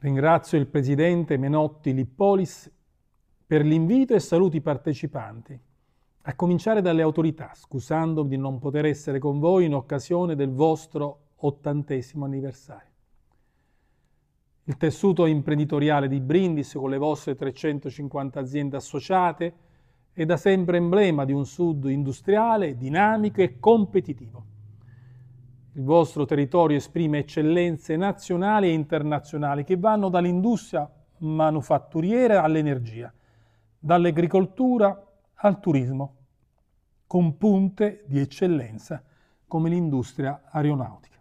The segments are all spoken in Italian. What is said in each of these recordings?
Ringrazio il Presidente Menotti Lippolis per l'invito e saluto i partecipanti, a cominciare dalle autorità, scusandomi di non poter essere con voi in occasione del vostro ottantesimo anniversario. Il tessuto imprenditoriale di Brindisi con le vostre 350 aziende associate è da sempre emblema di un sud industriale, dinamico e competitivo. Il vostro territorio esprime eccellenze nazionali e internazionali che vanno dall'industria manufatturiera all'energia, dall'agricoltura al turismo, con punte di eccellenza come l'industria aeronautica.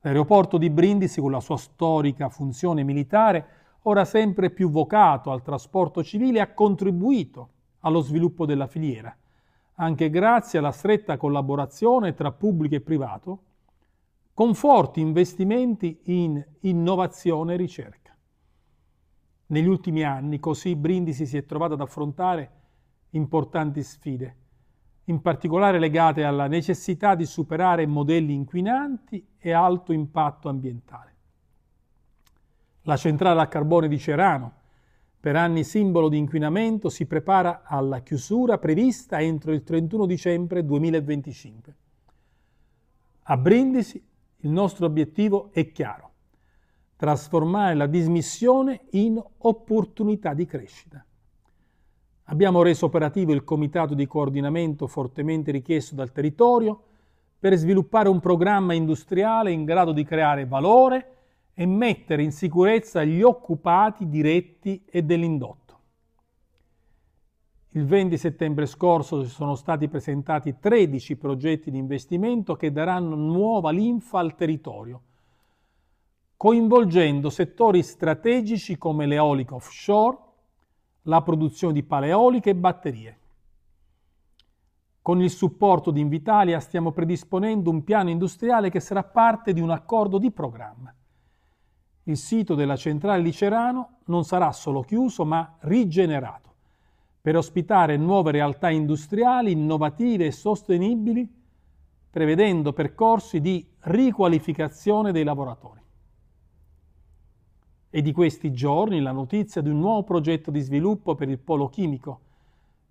L'aeroporto di Brindisi, con la sua storica funzione militare, ora sempre più vocato al trasporto civile, ha contribuito allo sviluppo della filiera, anche grazie alla stretta collaborazione tra pubblico e privato, con forti investimenti in innovazione e ricerca. Negli ultimi anni così Brindisi si è trovata ad affrontare importanti sfide, in particolare legate alla necessità di superare modelli inquinanti e alto impatto ambientale. La centrale a carbone di Cerano, per anni simbolo di inquinamento, si prepara alla chiusura prevista entro il 31 dicembre 2025. A Brindisi il nostro obiettivo è chiaro, trasformare la dismissione in opportunità di crescita. Abbiamo reso operativo il comitato di coordinamento fortemente richiesto dal territorio per sviluppare un programma industriale in grado di creare valore e mettere in sicurezza gli occupati diretti e dell'indotto. Il 20 settembre scorso sono stati presentati 13 progetti di investimento che daranno nuova linfa al territorio, coinvolgendo settori strategici come l'eolica offshore, la produzione di paleoliche e batterie. Con il supporto di Invitalia stiamo predisponendo un piano industriale che sarà parte di un accordo di programma il sito della centrale di Cerano non sarà solo chiuso ma rigenerato per ospitare nuove realtà industriali innovative e sostenibili, prevedendo percorsi di riqualificazione dei lavoratori. E di questi giorni la notizia di un nuovo progetto di sviluppo per il polo chimico,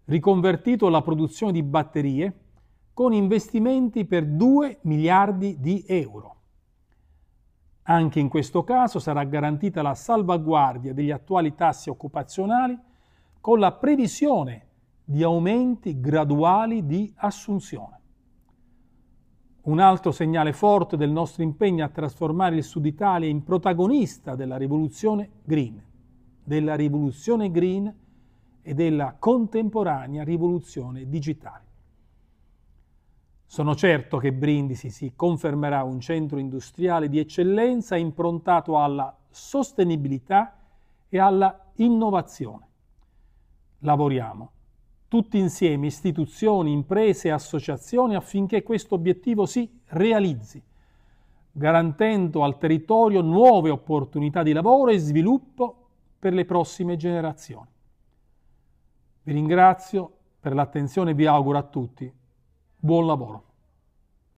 riconvertito alla produzione di batterie, con investimenti per 2 miliardi di euro. Anche in questo caso sarà garantita la salvaguardia degli attuali tassi occupazionali con la previsione di aumenti graduali di assunzione. Un altro segnale forte del nostro impegno a trasformare il Sud Italia in protagonista della rivoluzione green, della rivoluzione green e della contemporanea rivoluzione digitale. Sono certo che Brindisi si confermerà un centro industriale di eccellenza improntato alla sostenibilità e alla innovazione. Lavoriamo tutti insieme, istituzioni, imprese e associazioni, affinché questo obiettivo si realizzi, garantendo al territorio nuove opportunità di lavoro e sviluppo per le prossime generazioni. Vi ringrazio per l'attenzione e vi auguro a tutti buon lavoro.